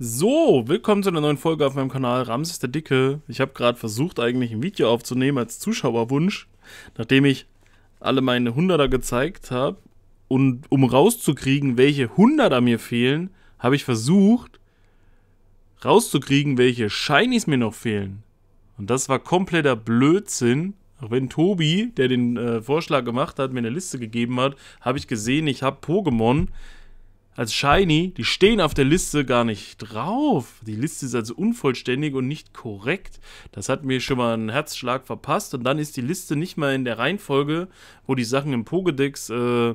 So, willkommen zu einer neuen Folge auf meinem Kanal Ramses der Dicke. Ich habe gerade versucht, eigentlich ein Video aufzunehmen als Zuschauerwunsch, nachdem ich alle meine Hunderter gezeigt habe. Und um rauszukriegen, welche Hunderter mir fehlen, habe ich versucht, rauszukriegen, welche Shinies mir noch fehlen. Und das war kompletter Blödsinn. Auch wenn Tobi, der den äh, Vorschlag gemacht hat, mir eine Liste gegeben hat, habe ich gesehen, ich habe Pokémon als Shiny, die stehen auf der Liste gar nicht drauf. Die Liste ist also unvollständig und nicht korrekt. Das hat mir schon mal einen Herzschlag verpasst. Und dann ist die Liste nicht mal in der Reihenfolge, wo die Sachen im Pokédex äh,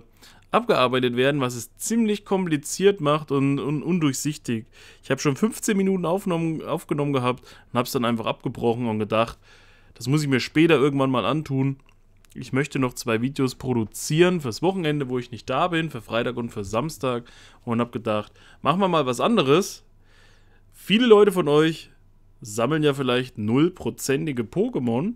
abgearbeitet werden, was es ziemlich kompliziert macht und, und undurchsichtig. Ich habe schon 15 Minuten aufgenommen, aufgenommen gehabt und habe es dann einfach abgebrochen und gedacht, das muss ich mir später irgendwann mal antun. Ich möchte noch zwei Videos produzieren fürs Wochenende, wo ich nicht da bin, für Freitag und für Samstag. Und habe gedacht, machen wir mal was anderes. Viele Leute von euch sammeln ja vielleicht nullprozentige Pokémon.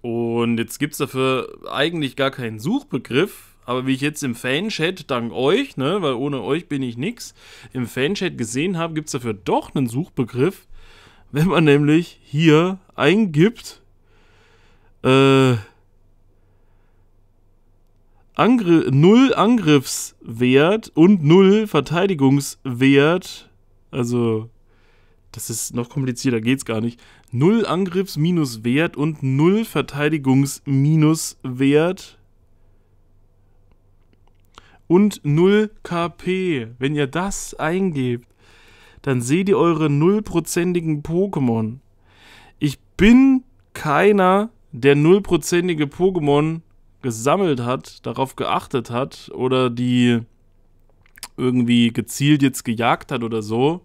Und jetzt gibt es dafür eigentlich gar keinen Suchbegriff. Aber wie ich jetzt im Fanchat, dank euch, ne, weil ohne euch bin ich nix, im Fanchat gesehen habe, gibt es dafür doch einen Suchbegriff. Wenn man nämlich hier eingibt, äh, Angr null Angriffswert und null Verteidigungswert. Also, das ist noch komplizierter, geht's gar nicht. Null Angriffsminuswert und null Verteidigungsminuswert. Und 0 KP. Wenn ihr das eingebt, dann seht ihr eure nullprozentigen Pokémon. Ich bin keiner, der nullprozentige Pokémon gesammelt hat, darauf geachtet hat oder die irgendwie gezielt jetzt gejagt hat oder so.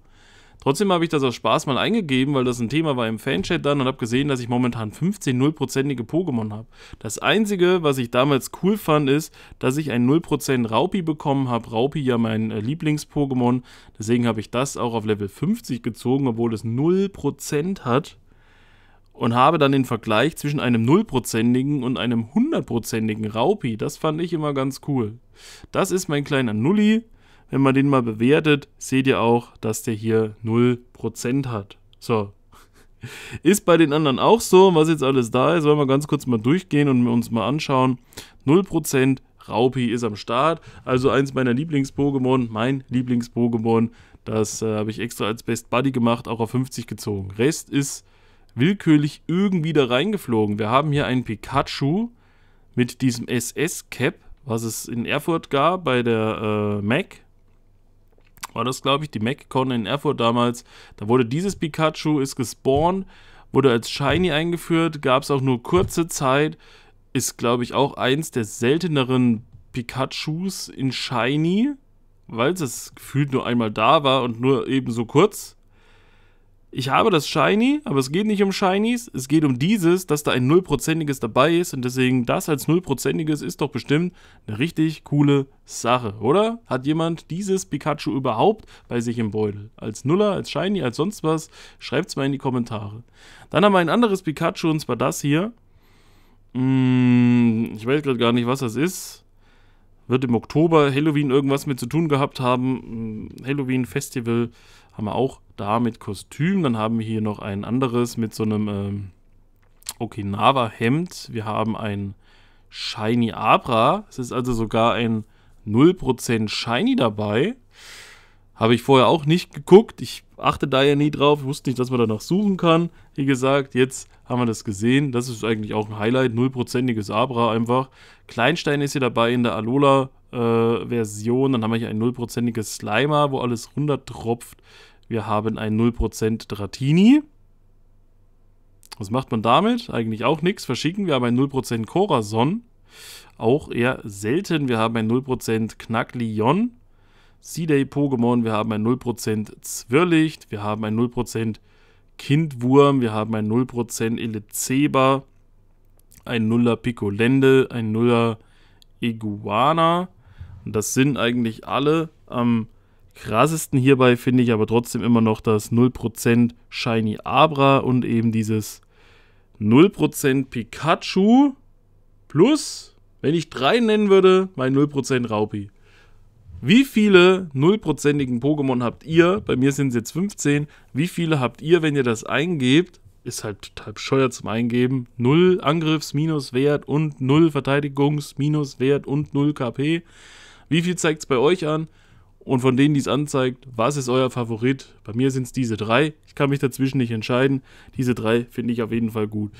Trotzdem habe ich das aus Spaß mal eingegeben, weil das ein Thema war im Fanchat dann und habe gesehen, dass ich momentan 15 0%ige Pokémon habe. Das einzige, was ich damals cool fand, ist, dass ich ein 0% Raupi bekommen habe. Raupi ja mein äh, Lieblings-Pokémon. Deswegen habe ich das auch auf Level 50 gezogen, obwohl es 0% hat und habe dann den Vergleich zwischen einem 0%igen und einem 100%igen Raupi. Das fand ich immer ganz cool. Das ist mein kleiner Nulli. Wenn man den mal bewertet, seht ihr auch, dass der hier 0% hat. So. Ist bei den anderen auch so, was jetzt alles da ist, wollen wir ganz kurz mal durchgehen und uns mal anschauen. 0% Raupi ist am Start, also eins meiner Lieblings-Pokémon, mein Lieblings-Pokémon. Das äh, habe ich extra als Best Buddy gemacht, auch auf 50 gezogen. Rest ist willkürlich irgendwie da reingeflogen. Wir haben hier einen Pikachu mit diesem SS-Cap, was es in Erfurt gab bei der äh, Mac. War das, glaube ich, die MacCon in Erfurt damals. Da wurde dieses Pikachu, ist gespawnt, wurde als Shiny eingeführt, gab es auch nur kurze Zeit. Ist, glaube ich, auch eins der selteneren Pikachus in Shiny, weil es gefühlt nur einmal da war und nur eben so kurz ich habe das Shiny, aber es geht nicht um Shinies, es geht um dieses, dass da ein nullprozentiges dabei ist und deswegen das als nullprozentiges ist doch bestimmt eine richtig coole Sache, oder? Hat jemand dieses Pikachu überhaupt bei sich im Beutel? Als Nuller, als Shiny, als sonst was? Schreibt es mal in die Kommentare. Dann haben wir ein anderes Pikachu und zwar das hier. Hm, ich weiß gerade gar nicht, was das ist wird im Oktober Halloween irgendwas mit zu tun gehabt haben. Mm, Halloween Festival haben wir auch da mit Kostüm. Dann haben wir hier noch ein anderes mit so einem ähm, Okinawa-Hemd. Wir haben ein Shiny Abra. Es ist also sogar ein 0% Shiny dabei. Habe ich vorher auch nicht geguckt. Ich achte da ja nie drauf. wusste nicht, dass man danach suchen kann. Wie gesagt, jetzt haben wir das gesehen. Das ist eigentlich auch ein Highlight. Nullprozentiges Abra einfach. Kleinstein ist hier dabei in der Alola-Version. Äh, Dann haben wir hier ein nullprozentiges Slimer, wo alles runtertropft. Wir haben ein 0% Dratini. Was macht man damit? Eigentlich auch nichts. Verschicken. Wir haben ein 0% Corazon. Auch eher selten. Wir haben ein 0% Knacklion. C-Day-Pokémon, wir haben ein 0% Zwirrlicht, wir haben ein 0% Kindwurm, wir haben ein 0% Elizeba, ein 0er Piccolende, ein 0er Iguana. Und das sind eigentlich alle. Am krassesten hierbei finde ich aber trotzdem immer noch das 0% Shiny Abra und eben dieses 0% Pikachu plus, wenn ich drei nennen würde, mein 0% Raupi. Wie viele nullprozentigen Pokémon habt ihr? Bei mir sind es jetzt 15. Wie viele habt ihr, wenn ihr das eingebt? Ist halt total bescheuert zum Eingeben. Null angriffs wert und null verteidigungs wert und null KP. Wie viel zeigt es bei euch an? Und von denen, die es anzeigt, was ist euer Favorit? Bei mir sind es diese drei. Ich kann mich dazwischen nicht entscheiden. Diese drei finde ich auf jeden Fall gut.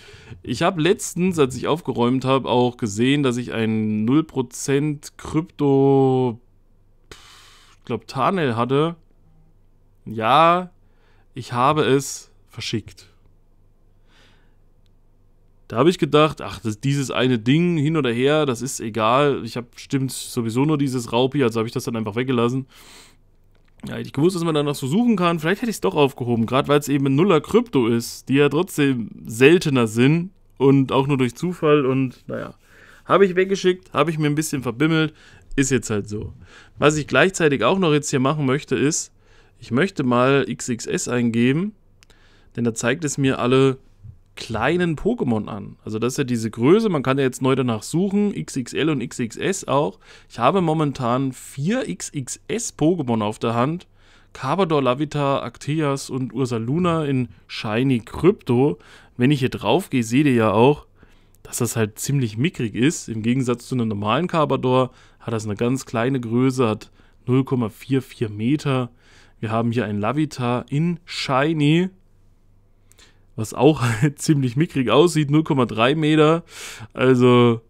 Ich habe letztens, als ich aufgeräumt habe, auch gesehen, dass ich ein 0% Krypto glaube, Tarnel hatte. Ja, ich habe es verschickt. Da habe ich gedacht, ach, das, dieses eine Ding hin oder her, das ist egal. Ich habe bestimmt sowieso nur dieses Raupi, also habe ich das dann einfach weggelassen. Ja, ich gewusst, dass man danach so suchen kann. Vielleicht hätte ich es doch aufgehoben, gerade weil es eben ein Nuller Krypto ist, die ja trotzdem seltener sind und auch nur durch Zufall und naja. Habe ich weggeschickt, habe ich mir ein bisschen verbimmelt, ist jetzt halt so. Was ich gleichzeitig auch noch jetzt hier machen möchte, ist, ich möchte mal XXS eingeben, denn da zeigt es mir alle kleinen Pokémon an. Also das ist ja diese Größe, man kann ja jetzt neu danach suchen, XXL und XXS auch. Ich habe momentan vier XXS Pokémon auf der Hand. Carbador, Lavita, Acteas und Ursaluna in Shiny Crypto. Wenn ich hier drauf gehe, seht ihr ja auch, dass das halt ziemlich mickrig ist, im Gegensatz zu einem normalen Carbador, hat das eine ganz kleine Größe, hat 0,44 Meter. Wir haben hier ein Lavita in Shiny, was auch ziemlich mickrig aussieht, 0,3 Meter. Also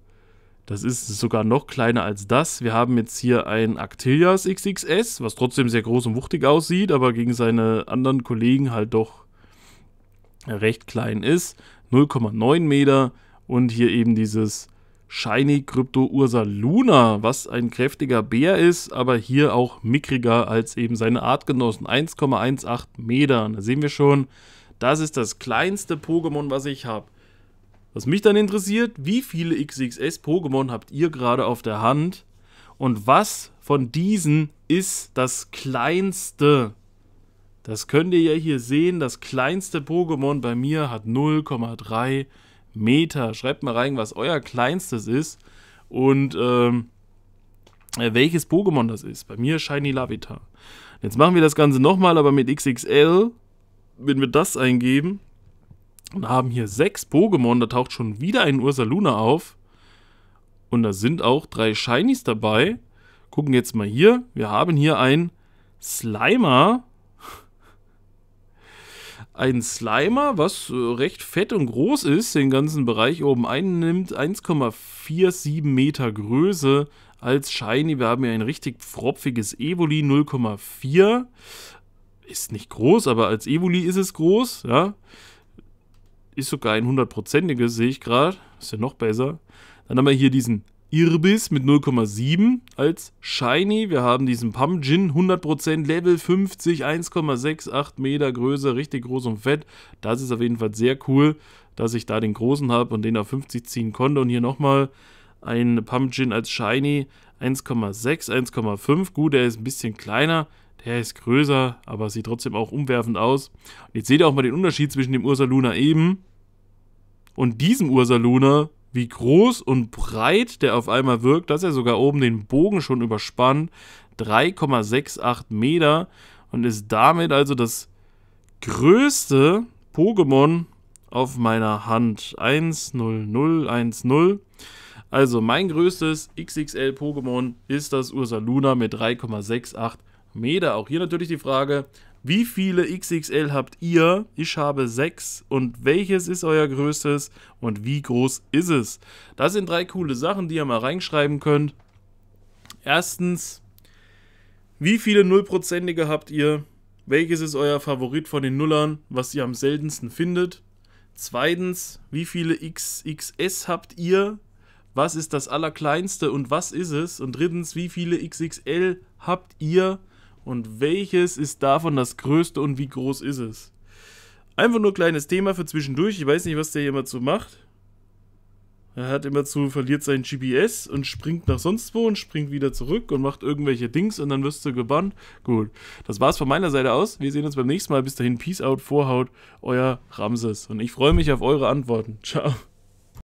das ist sogar noch kleiner als das. Wir haben jetzt hier ein Actilias XXS, was trotzdem sehr groß und wuchtig aussieht, aber gegen seine anderen Kollegen halt doch recht klein ist. 0,9 Meter und hier eben dieses Shiny Crypto Ursa Luna, was ein kräftiger Bär ist, aber hier auch mickriger als eben seine Artgenossen. 1,18 Meter. Da sehen wir schon, das ist das kleinste Pokémon, was ich habe. Was mich dann interessiert, wie viele XXS-Pokémon habt ihr gerade auf der Hand? Und was von diesen ist das kleinste? Das könnt ihr ja hier sehen, das kleinste Pokémon bei mir hat 0,3 Meter. Meter. Schreibt mal rein, was euer kleinstes ist und ähm, äh, welches Pokémon das ist. Bei mir Shiny Lavita. Jetzt machen wir das Ganze nochmal, aber mit XXL. Wenn wir das eingeben und haben hier sechs Pokémon, da taucht schon wieder ein Ursaluna auf. Und da sind auch drei Shinies dabei. Gucken jetzt mal hier. Wir haben hier ein Slimer ein Slimer, was äh, recht fett und groß ist, den ganzen Bereich oben einnimmt, 1,47 Meter Größe als Shiny. Wir haben hier ein richtig pfropfiges Evoli, 0,4. Ist nicht groß, aber als Evoli ist es groß, ja. Ist sogar ein 100%iges, sehe ich gerade. Ist ja noch besser. Dann haben wir hier diesen Irbis mit 0,7 als Shiny. Wir haben diesen Pumpjin 100%, Level 50, 1,68 Meter Größe, richtig groß und fett. Das ist auf jeden Fall sehr cool, dass ich da den großen habe und den auf 50 ziehen konnte. Und hier nochmal ein Pumpjin als Shiny 1,6, 1,5. Gut, der ist ein bisschen kleiner. Der ist größer, aber sieht trotzdem auch umwerfend aus. Und jetzt seht ihr auch mal den Unterschied zwischen dem Ursaluna eben und diesem Ursaluna wie groß und breit der auf einmal wirkt, dass er sogar oben den Bogen schon überspannt. 3,68 Meter und ist damit also das größte Pokémon auf meiner Hand. 10010. Also mein größtes XXL-Pokémon ist das Ursaluna mit 3,68 Meter. Auch hier natürlich die Frage, wie viele XXL habt ihr? Ich habe sechs. Und welches ist euer größtes? Und wie groß ist es? Das sind drei coole Sachen, die ihr mal reinschreiben könnt. Erstens, wie viele Nullprozentige habt ihr? Welches ist euer Favorit von den Nullern, was ihr am seltensten findet? Zweitens, wie viele XXS habt ihr? Was ist das Allerkleinste und was ist es? Und drittens, wie viele XXL habt ihr? Und welches ist davon das größte und wie groß ist es? Einfach nur kleines Thema für zwischendurch. Ich weiß nicht, was der hier immer zu macht. Er hat immer zu, verliert sein GPS und springt nach sonst wo und springt wieder zurück und macht irgendwelche Dings und dann wirst du gebannt. Gut, das war's von meiner Seite aus. Wir sehen uns beim nächsten Mal. Bis dahin, Peace out, Vorhaut, euer Ramses. Und ich freue mich auf eure Antworten. Ciao.